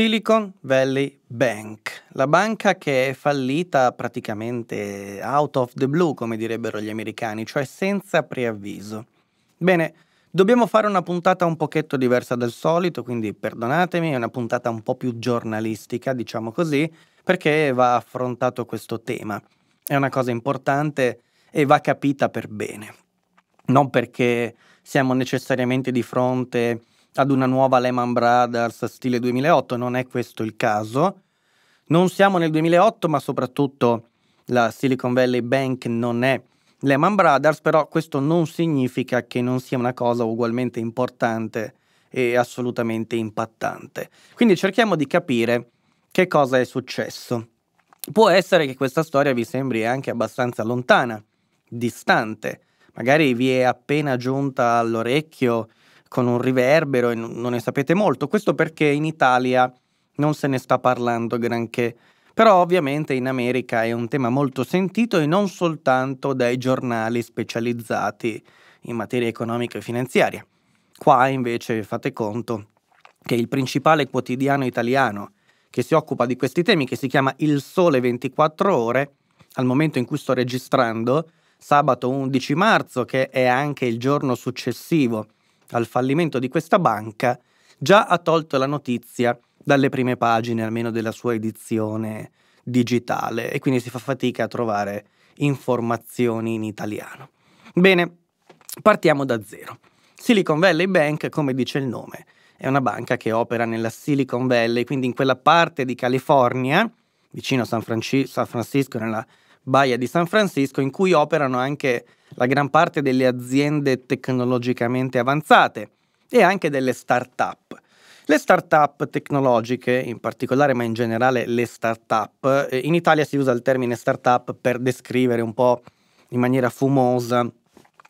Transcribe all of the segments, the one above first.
Silicon Valley Bank, la banca che è fallita praticamente out of the blue, come direbbero gli americani, cioè senza preavviso. Bene, dobbiamo fare una puntata un pochetto diversa dal solito, quindi perdonatemi, è una puntata un po' più giornalistica, diciamo così, perché va affrontato questo tema. È una cosa importante e va capita per bene. Non perché siamo necessariamente di fronte a ad una nuova Lehman Brothers stile 2008, non è questo il caso. Non siamo nel 2008, ma soprattutto la Silicon Valley Bank non è Lehman Brothers, però questo non significa che non sia una cosa ugualmente importante e assolutamente impattante. Quindi cerchiamo di capire che cosa è successo. Può essere che questa storia vi sembri anche abbastanza lontana, distante, magari vi è appena giunta all'orecchio con un riverbero e non ne sapete molto. Questo perché in Italia non se ne sta parlando granché. Però ovviamente in America è un tema molto sentito e non soltanto dai giornali specializzati in materia economica e finanziaria. Qua invece fate conto che il principale quotidiano italiano che si occupa di questi temi, che si chiama Il Sole 24 ore, al momento in cui sto registrando, sabato 11 marzo, che è anche il giorno successivo al fallimento di questa banca già ha tolto la notizia dalle prime pagine almeno della sua edizione digitale e quindi si fa fatica a trovare informazioni in italiano. Bene, partiamo da zero. Silicon Valley Bank, come dice il nome, è una banca che opera nella Silicon Valley, quindi in quella parte di California, vicino a San, Franci- San Francisco, nella Baia di San Francisco, in cui operano anche la gran parte delle aziende tecnologicamente avanzate e anche delle start-up. Le start-up tecnologiche, in particolare ma in generale le start-up, eh, in Italia si usa il termine start-up per descrivere un po' in maniera fumosa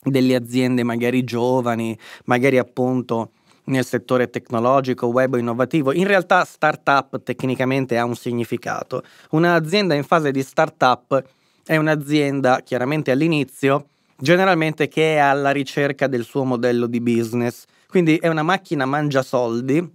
delle aziende magari giovani, magari appunto nel settore tecnologico, web innovativo. In realtà start-up tecnicamente ha un significato. Un'azienda in fase di start startup è un'azienda chiaramente all'inizio, generalmente che è alla ricerca del suo modello di business. Quindi è una macchina mangia soldi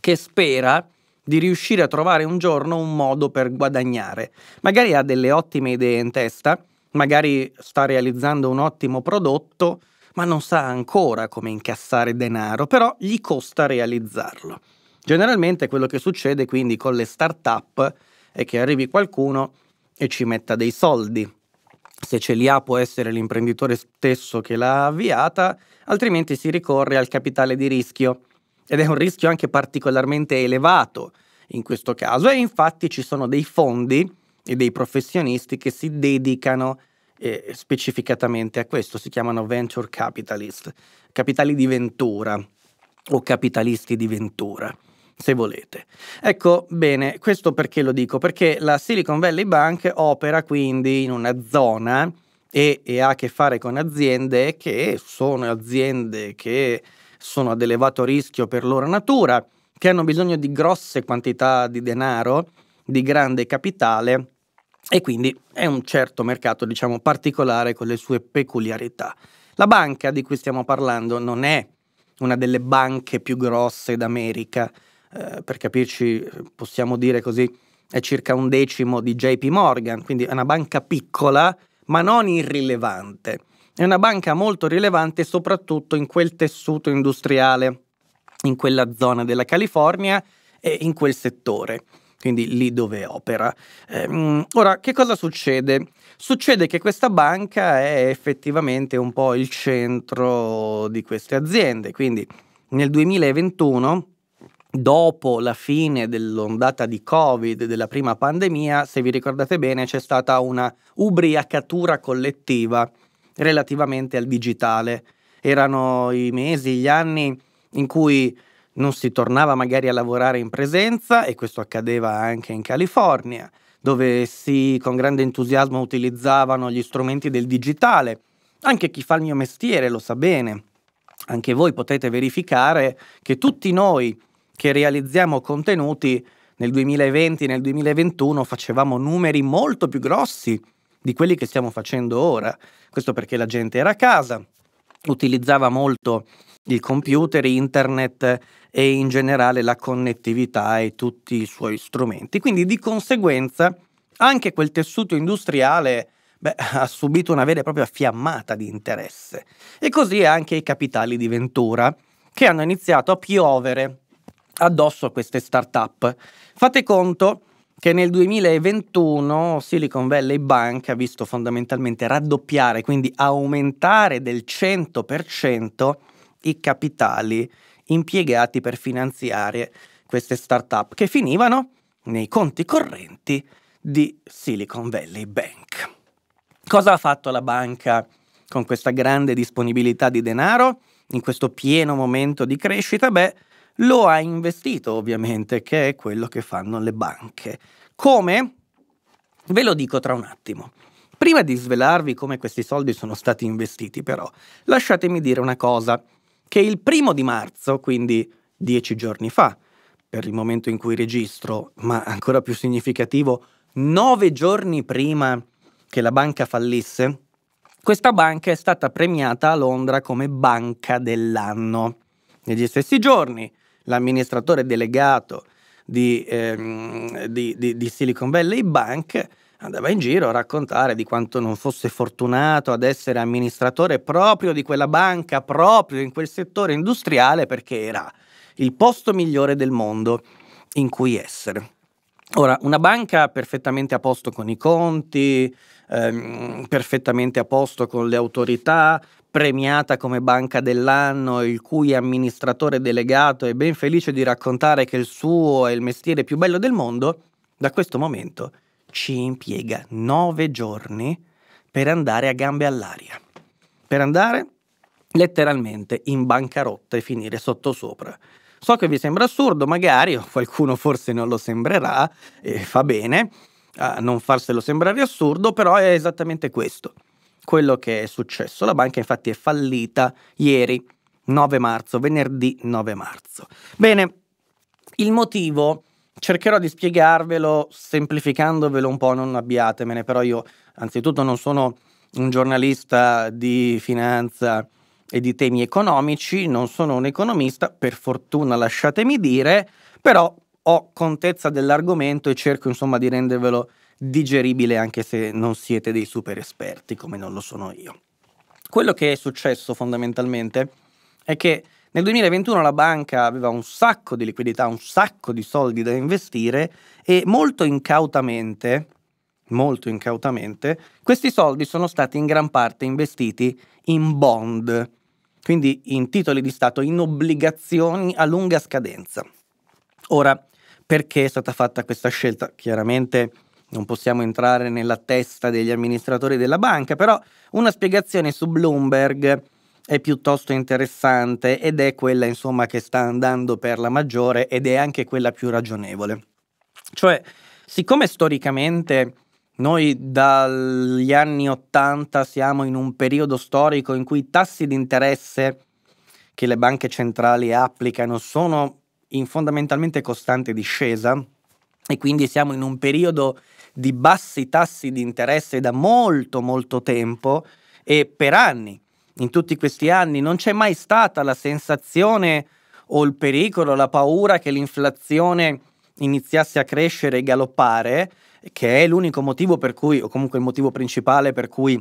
che spera di riuscire a trovare un giorno un modo per guadagnare. Magari ha delle ottime idee in testa, magari sta realizzando un ottimo prodotto, ma non sa ancora come incassare denaro, però gli costa realizzarlo. Generalmente quello che succede quindi con le start-up è che arrivi qualcuno e ci metta dei soldi. Se ce li ha può essere l'imprenditore stesso che l'ha avviata, altrimenti si ricorre al capitale di rischio. Ed è un rischio anche particolarmente elevato in questo caso e infatti ci sono dei fondi e dei professionisti che si dedicano eh, specificatamente a questo, si chiamano venture capitalist, capitali di ventura o capitalisti di ventura se volete. Ecco, bene, questo perché lo dico? Perché la Silicon Valley Bank opera quindi in una zona e, e ha a che fare con aziende che sono aziende che sono ad elevato rischio per loro natura, che hanno bisogno di grosse quantità di denaro, di grande capitale e quindi è un certo mercato, diciamo, particolare con le sue peculiarità. La banca di cui stiamo parlando non è una delle banche più grosse d'America, eh, per capirci possiamo dire così, è circa un decimo di JP Morgan, quindi è una banca piccola ma non irrilevante. È una banca molto rilevante soprattutto in quel tessuto industriale, in quella zona della California e in quel settore, quindi lì dove opera. Eh, ora, che cosa succede? Succede che questa banca è effettivamente un po' il centro di queste aziende, quindi nel 2021 dopo la fine dell'ondata di Covid, della prima pandemia, se vi ricordate bene, c'è stata una ubriacatura collettiva relativamente al digitale. Erano i mesi, gli anni in cui non si tornava magari a lavorare in presenza e questo accadeva anche in California, dove si con grande entusiasmo utilizzavano gli strumenti del digitale. Anche chi fa il mio mestiere lo sa bene. Anche voi potete verificare che tutti noi che realizziamo contenuti nel 2020 nel 2021 facevamo numeri molto più grossi di quelli che stiamo facendo ora. Questo perché la gente era a casa, utilizzava molto il computer, internet e in generale la connettività e tutti i suoi strumenti. Quindi di conseguenza anche quel tessuto industriale beh, ha subito una vera e propria fiammata di interesse. E così anche i capitali di Ventura, che hanno iniziato a piovere addosso a queste start-up. Fate conto che nel 2021 Silicon Valley Bank ha visto fondamentalmente raddoppiare, quindi aumentare del 100% i capitali impiegati per finanziare queste start-up che finivano nei conti correnti di Silicon Valley Bank. Cosa ha fatto la banca con questa grande disponibilità di denaro in questo pieno momento di crescita? Beh, lo ha investito ovviamente, che è quello che fanno le banche. Come? Ve lo dico tra un attimo. Prima di svelarvi come questi soldi sono stati investiti però, lasciatemi dire una cosa, che il primo di marzo, quindi dieci giorni fa, per il momento in cui registro, ma ancora più significativo, nove giorni prima che la banca fallisse, questa banca è stata premiata a Londra come banca dell'anno. Negli stessi giorni l'amministratore delegato di, ehm, di, di, di Silicon Valley Bank, andava in giro a raccontare di quanto non fosse fortunato ad essere amministratore proprio di quella banca, proprio in quel settore industriale, perché era il posto migliore del mondo in cui essere. Ora, una banca perfettamente a posto con i conti, ehm, perfettamente a posto con le autorità, premiata come banca dell'anno, il cui amministratore delegato è ben felice di raccontare che il suo è il mestiere più bello del mondo, da questo momento ci impiega nove giorni per andare a gambe all'aria, per andare letteralmente in bancarotta e finire sottosopra. So che vi sembra assurdo, magari, qualcuno forse non lo sembrerà, e fa bene a non farselo sembrare assurdo, però è esattamente questo quello che è successo. La banca infatti è fallita ieri 9 marzo, venerdì 9 marzo. Bene, il motivo cercherò di spiegarvelo semplificandovelo un po', non abbiatemene, però io anzitutto non sono un giornalista di finanza e di temi economici, non sono un economista, per fortuna lasciatemi dire, però ho contezza dell'argomento e cerco insomma di rendervelo digeribile anche se non siete dei super esperti come non lo sono io. Quello che è successo fondamentalmente è che nel 2021 la banca aveva un sacco di liquidità, un sacco di soldi da investire e molto incautamente, molto incautamente, questi soldi sono stati in gran parte investiti in bond, quindi in titoli di Stato, in obbligazioni a lunga scadenza. Ora, perché è stata fatta questa scelta? Chiaramente non possiamo entrare nella testa degli amministratori della banca, però una spiegazione su Bloomberg è piuttosto interessante ed è quella insomma che sta andando per la maggiore ed è anche quella più ragionevole. Cioè, siccome storicamente noi dagli anni 80 siamo in un periodo storico in cui i tassi di interesse che le banche centrali applicano sono in fondamentalmente costante discesa e quindi siamo in un periodo di bassi tassi di interesse da molto molto tempo e per anni, in tutti questi anni, non c'è mai stata la sensazione o il pericolo, la paura che l'inflazione iniziasse a crescere e galoppare che è l'unico motivo per cui, o comunque il motivo principale per cui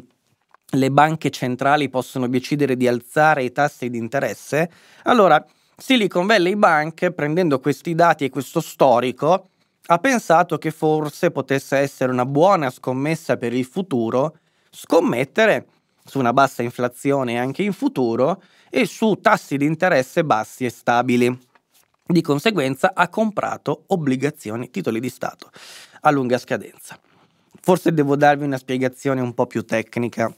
le banche centrali possono decidere di alzare i tassi di interesse, allora Silicon Valley Bank, prendendo questi dati e questo storico, ha pensato che forse potesse essere una buona scommessa per il futuro scommettere su una bassa inflazione anche in futuro e su tassi di interesse bassi e stabili. Di conseguenza ha comprato obbligazioni, titoli di Stato a lunga scadenza. Forse devo darvi una spiegazione un po' più tecnica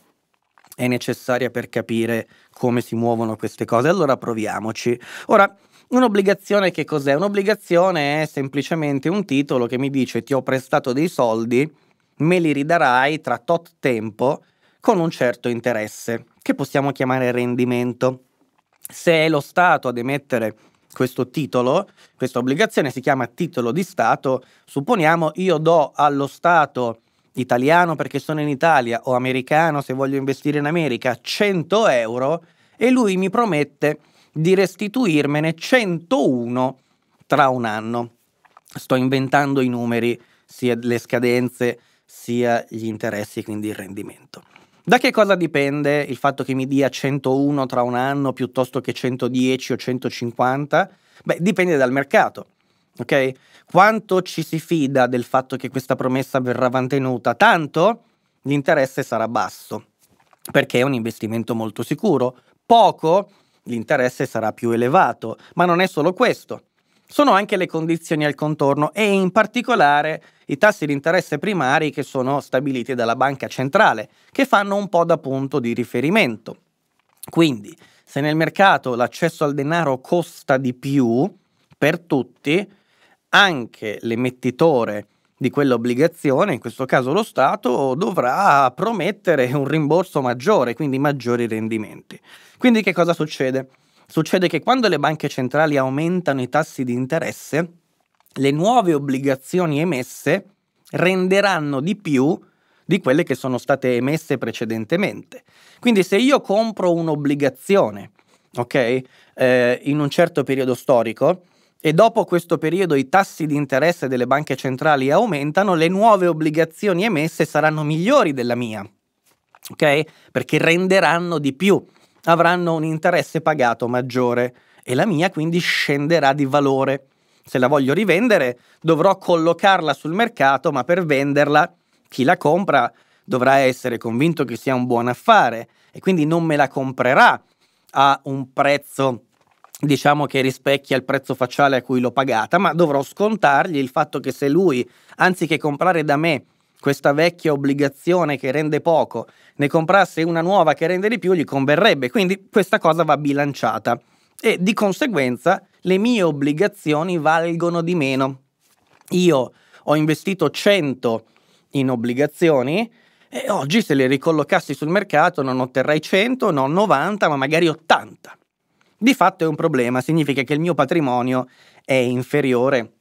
è necessaria per capire come si muovono queste cose. Allora proviamoci. Ora, un'obbligazione che cos'è? Un'obbligazione è semplicemente un titolo che mi dice ti ho prestato dei soldi, me li ridarai tra tot tempo con un certo interesse, che possiamo chiamare rendimento. Se è lo Stato ad emettere questo titolo, questa obbligazione si chiama titolo di Stato. Supponiamo io do allo Stato italiano perché sono in Italia o americano se voglio investire in America 100 euro e lui mi promette di restituirmene 101 tra un anno. Sto inventando i numeri, sia le scadenze sia gli interessi, quindi il rendimento. Da che cosa dipende il fatto che mi dia 101 tra un anno piuttosto che 110 o 150? Beh, dipende dal mercato. Ok? Quanto ci si fida del fatto che questa promessa verrà mantenuta? Tanto l'interesse sarà basso, perché è un investimento molto sicuro. Poco l'interesse sarà più elevato, ma non è solo questo sono anche le condizioni al contorno e in particolare i tassi di interesse primari che sono stabiliti dalla banca centrale, che fanno un po' da punto di riferimento. Quindi, se nel mercato l'accesso al denaro costa di più per tutti, anche l'emettitore di quell'obbligazione, in questo caso lo Stato, dovrà promettere un rimborso maggiore, quindi maggiori rendimenti. Quindi che cosa succede? Succede che quando le banche centrali aumentano i tassi di interesse, le nuove obbligazioni emesse renderanno di più di quelle che sono state emesse precedentemente. Quindi se io compro un'obbligazione, ok, eh, in un certo periodo storico, e dopo questo periodo i tassi di interesse delle banche centrali aumentano, le nuove obbligazioni emesse saranno migliori della mia, ok? Perché renderanno di più avranno un interesse pagato maggiore e la mia quindi scenderà di valore. Se la voglio rivendere dovrò collocarla sul mercato, ma per venderla chi la compra dovrà essere convinto che sia un buon affare e quindi non me la comprerà a un prezzo diciamo che rispecchia il prezzo facciale a cui l'ho pagata, ma dovrò scontargli il fatto che se lui, anziché comprare da me, questa vecchia obbligazione che rende poco, ne comprasse una nuova che rende di più, gli converrebbe. Quindi questa cosa va bilanciata e di conseguenza le mie obbligazioni valgono di meno. Io ho investito 100 in obbligazioni e oggi se le ricollocassi sul mercato non otterrei 100, non 90, ma magari 80. Di fatto è un problema, significa che il mio patrimonio è inferiore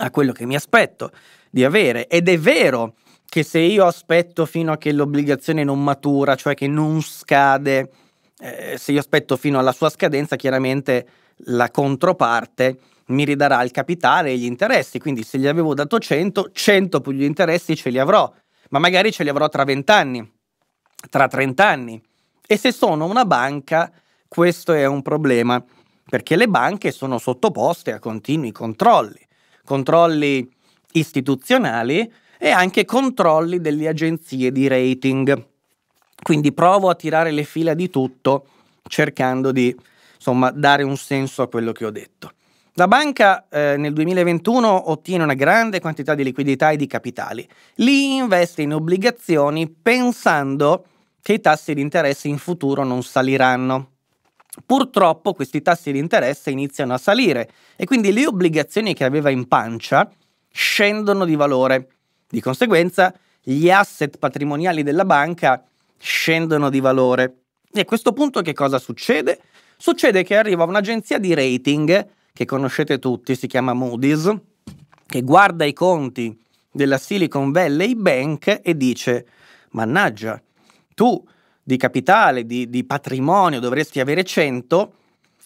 a quello che mi aspetto di avere ed è vero che se io aspetto fino a che l'obbligazione non matura, cioè che non scade, eh, se io aspetto fino alla sua scadenza, chiaramente la controparte mi ridarà il capitale e gli interessi, quindi se gli avevo dato 100, 100 più gli interessi ce li avrò, ma magari ce li avrò tra 20 anni, tra 30 anni. E se sono una banca, questo è un problema, perché le banche sono sottoposte a continui controlli, controlli istituzionali, e anche controlli delle agenzie di rating. Quindi provo a tirare le fila di tutto cercando di insomma, dare un senso a quello che ho detto. La banca eh, nel 2021 ottiene una grande quantità di liquidità e di capitali. Li investe in obbligazioni pensando che i tassi di interesse in futuro non saliranno. Purtroppo questi tassi di interesse iniziano a salire e quindi le obbligazioni che aveva in pancia scendono di valore di conseguenza, gli asset patrimoniali della banca scendono di valore. E a questo punto che cosa succede? Succede che arriva un'agenzia di rating, che conoscete tutti, si chiama Moody's, che guarda i conti della Silicon Valley Bank e dice, mannaggia, tu di capitale, di, di patrimonio dovresti avere 100,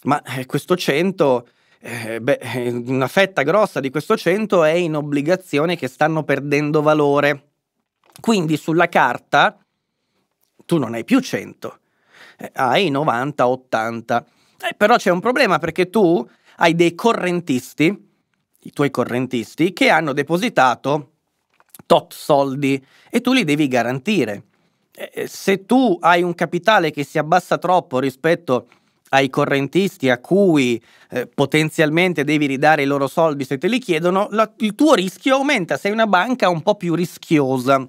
ma eh, questo 100 eh, beh, una fetta grossa di questo 100 è in obbligazioni che stanno perdendo valore. Quindi sulla carta tu non hai più 100, eh, hai 90, 80. Eh, però c'è un problema perché tu hai dei correntisti, i tuoi correntisti, che hanno depositato tot soldi e tu li devi garantire. Eh, se tu hai un capitale che si abbassa troppo rispetto a ai correntisti a cui eh, potenzialmente devi ridare i loro soldi se te li chiedono, la, il tuo rischio aumenta, sei una banca un po' più rischiosa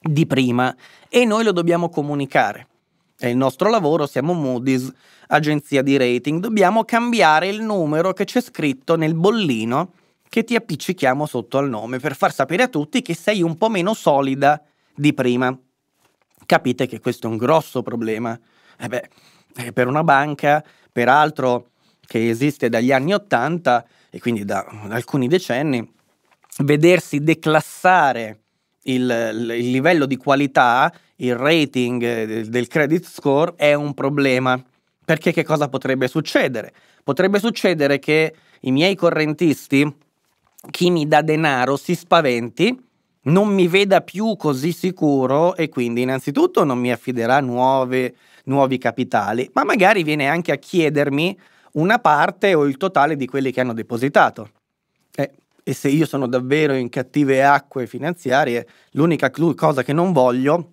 di prima e noi lo dobbiamo comunicare. È il nostro lavoro, siamo Moody's, agenzia di rating, dobbiamo cambiare il numero che c'è scritto nel bollino che ti appiccichiamo sotto al nome per far sapere a tutti che sei un po' meno solida di prima. Capite che questo è un grosso problema. Eh beh, eh, per una banca, peraltro che esiste dagli anni Ottanta e quindi da alcuni decenni, vedersi declassare il, il, livello di qualità, il rating eh, del credit score è un problema. Perché che cosa potrebbe succedere? Potrebbe succedere che i miei correntisti, chi mi dà denaro, si spaventi, non mi veda più così sicuro e quindi innanzitutto non mi affiderà nuove nuovi capitali, ma magari viene anche a chiedermi una parte o il totale di quelli che hanno depositato. Eh, e se io sono davvero in cattive acque finanziarie, l'unica cosa che non voglio,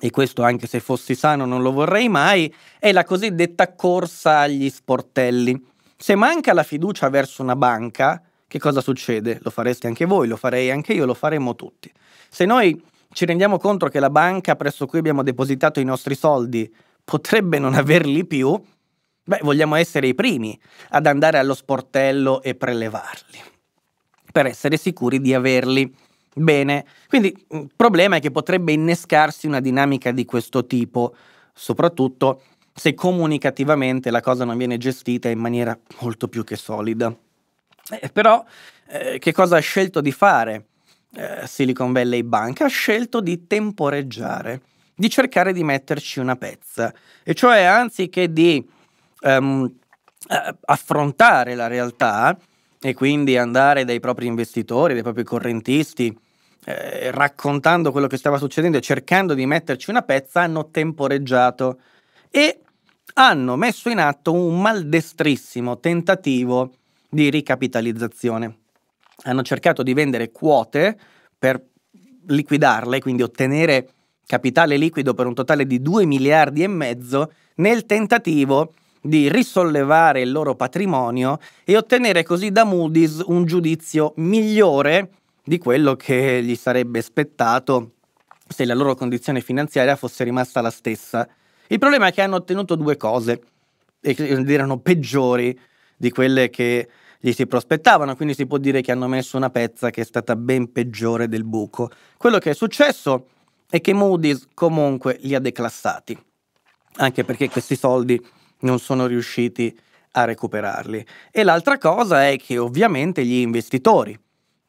e questo anche se fossi sano non lo vorrei mai, è la cosiddetta corsa agli sportelli. Se manca la fiducia verso una banca, che cosa succede? Lo fareste anche voi, lo farei anche io, lo faremo tutti. Se noi ci rendiamo conto che la banca presso cui abbiamo depositato i nostri soldi potrebbe non averli più, beh, vogliamo essere i primi ad andare allo sportello e prelevarli, per essere sicuri di averli. Bene, quindi il problema è che potrebbe innescarsi una dinamica di questo tipo, soprattutto se comunicativamente la cosa non viene gestita in maniera molto più che solida. Eh, però eh, che cosa ha scelto di fare eh, Silicon Valley Bank? Ha scelto di temporeggiare di cercare di metterci una pezza, e cioè anziché di ehm, eh, affrontare la realtà e quindi andare dai propri investitori, dai propri correntisti, eh, raccontando quello che stava succedendo e cercando di metterci una pezza, hanno temporeggiato e hanno messo in atto un maldestrissimo tentativo di ricapitalizzazione. Hanno cercato di vendere quote per liquidarle, quindi ottenere capitale liquido per un totale di 2 miliardi e mezzo, nel tentativo di risollevare il loro patrimonio e ottenere così da Moody's un giudizio migliore di quello che gli sarebbe spettato se la loro condizione finanziaria fosse rimasta la stessa. Il problema è che hanno ottenuto due cose ed erano peggiori di quelle che gli si prospettavano, quindi si può dire che hanno messo una pezza che è stata ben peggiore del buco. Quello che è successo e che Moody's comunque li ha declassati, anche perché questi soldi non sono riusciti a recuperarli. E l'altra cosa è che ovviamente gli investitori,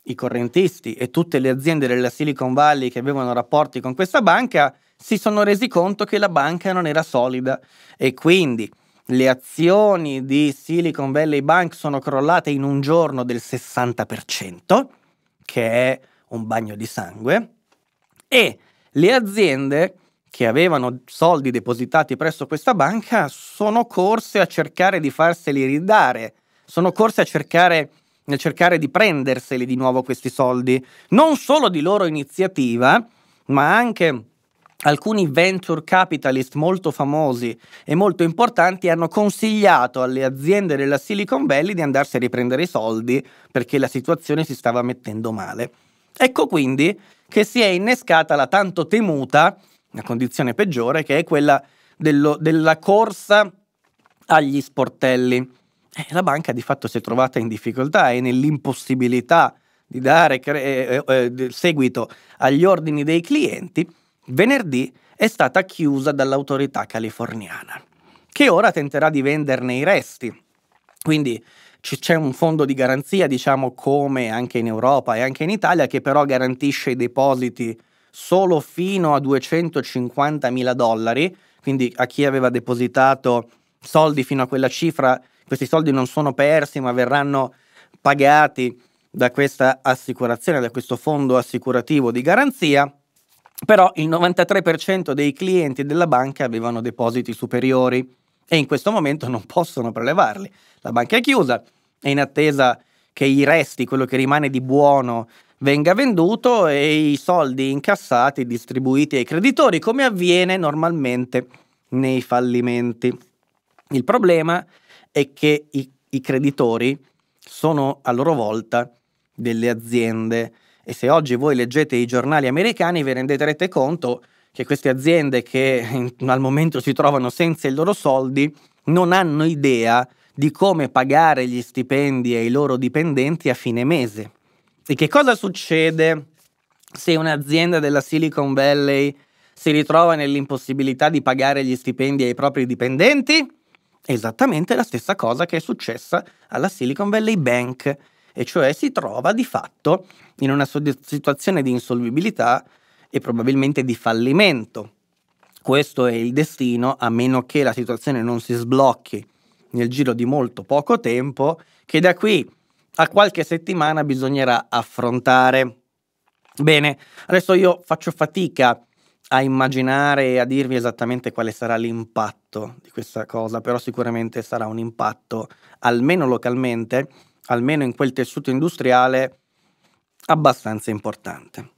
i correntisti e tutte le aziende della Silicon Valley che avevano rapporti con questa banca si sono resi conto che la banca non era solida e quindi le azioni di Silicon Valley Bank sono crollate in un giorno del 60%, che è un bagno di sangue, e le aziende che avevano soldi depositati presso questa banca sono corse a cercare di farseli ridare, sono corse a cercare, a cercare di prenderseli di nuovo questi soldi, non solo di loro iniziativa, ma anche alcuni venture capitalist molto famosi e molto importanti hanno consigliato alle aziende della Silicon Valley di andarsi a riprendere i soldi perché la situazione si stava mettendo male. Ecco quindi che si è innescata la tanto temuta, una condizione peggiore, che è quella dello, della corsa agli sportelli. Eh, la banca di fatto si è trovata in difficoltà e nell'impossibilità di dare eh, eh, eh seguito agli ordini dei clienti, venerdì è stata chiusa dall'autorità californiana, che ora tenterà di venderne i resti. Quindi c'è un fondo di garanzia, diciamo come anche in Europa e anche in Italia, che però garantisce i depositi solo fino a 250 mila dollari, quindi a chi aveva depositato soldi fino a quella cifra, questi soldi non sono persi ma verranno pagati da questa assicurazione, da questo fondo assicurativo di garanzia, però il 93% dei clienti della banca avevano depositi superiori e in questo momento non possono prelevarli. La banca è chiusa, è in attesa che i resti, quello che rimane di buono, venga venduto e i soldi incassati distribuiti ai creditori, come avviene normalmente nei fallimenti. Il problema è che i, i creditori sono a loro volta delle aziende e se oggi voi leggete i giornali americani vi renderete conto che queste aziende che in, al momento si trovano senza i loro soldi non hanno idea di come pagare gli stipendi ai loro dipendenti a fine mese. E che cosa succede se un'azienda della Silicon Valley si ritrova nell'impossibilità di pagare gli stipendi ai propri dipendenti? Esattamente la stessa cosa che è successa alla Silicon Valley Bank, e cioè si trova di fatto in una situazione di insolvibilità e probabilmente di fallimento. Questo è il destino, a meno che la situazione non si sblocchi nel giro di molto poco tempo che da qui a qualche settimana bisognerà affrontare. Bene, adesso io faccio fatica a immaginare e a dirvi esattamente quale sarà l'impatto di questa cosa, però sicuramente sarà un impatto, almeno localmente, almeno in quel tessuto industriale, abbastanza importante.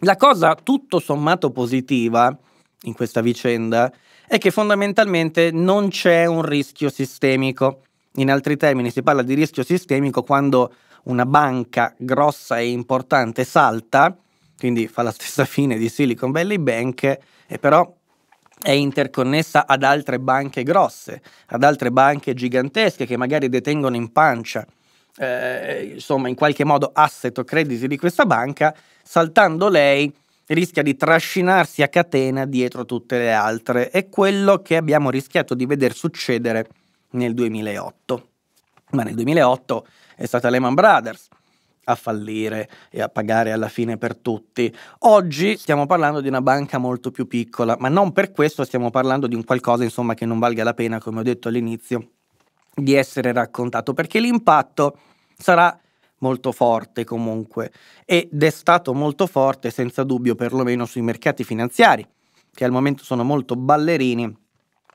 La cosa tutto sommato positiva in questa vicenda è che fondamentalmente non c'è un rischio sistemico. In altri termini si parla di rischio sistemico quando una banca grossa e importante salta, quindi fa la stessa fine di Silicon Valley Bank, e però è interconnessa ad altre banche grosse, ad altre banche gigantesche che magari detengono in pancia, eh, insomma, in qualche modo asset o crediti di questa banca, saltando lei rischia di trascinarsi a catena dietro tutte le altre. È quello che abbiamo rischiato di vedere succedere nel 2008. Ma nel 2008 è stata Lehman Brothers a fallire e a pagare alla fine per tutti. Oggi stiamo parlando di una banca molto più piccola, ma non per questo stiamo parlando di un qualcosa insomma, che non valga la pena, come ho detto all'inizio, di essere raccontato, perché l'impatto sarà molto forte comunque ed è stato molto forte senza dubbio perlomeno sui mercati finanziari che al momento sono molto ballerini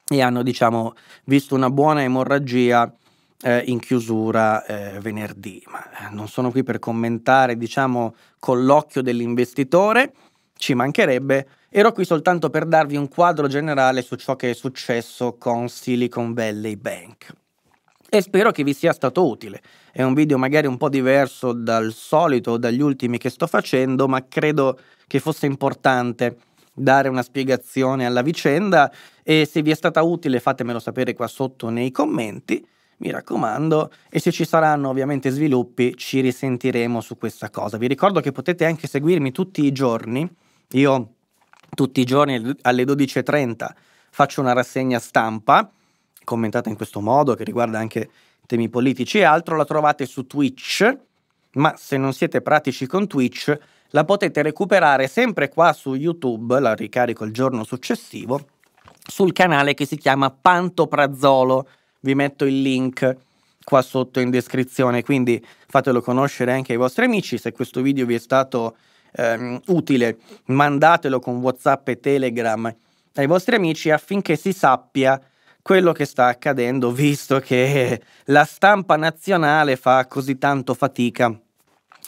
e hanno diciamo visto una buona emorragia eh, in chiusura eh, venerdì ma eh, non sono qui per commentare diciamo con l'occhio dell'investitore ci mancherebbe ero qui soltanto per darvi un quadro generale su ciò che è successo con Silicon Valley Bank e spero che vi sia stato utile. È un video magari un po' diverso dal solito o dagli ultimi che sto facendo, ma credo che fosse importante dare una spiegazione alla vicenda e se vi è stata utile fatemelo sapere qua sotto nei commenti, mi raccomando, e se ci saranno ovviamente sviluppi ci risentiremo su questa cosa. Vi ricordo che potete anche seguirmi tutti i giorni, io tutti i giorni alle 12.30 faccio una rassegna stampa commentata in questo modo, che riguarda anche temi politici e altro, la trovate su Twitch, ma se non siete pratici con Twitch la potete recuperare sempre qua su YouTube, la ricarico il giorno successivo, sul canale che si chiama Pantoprazzolo, vi metto il link qua sotto in descrizione, quindi fatelo conoscere anche ai vostri amici, se questo video vi è stato ehm, utile mandatelo con Whatsapp e Telegram ai vostri amici affinché si sappia quello che sta accadendo visto che la stampa nazionale fa così tanto fatica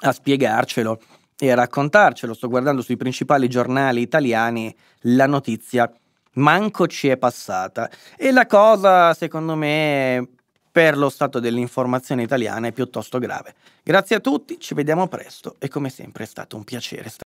a spiegarcelo e a raccontarcelo. Sto guardando sui principali giornali italiani la notizia manco ci è passata e la cosa secondo me per lo stato dell'informazione italiana è piuttosto grave. Grazie a tutti, ci vediamo presto e come sempre è stato un piacere stare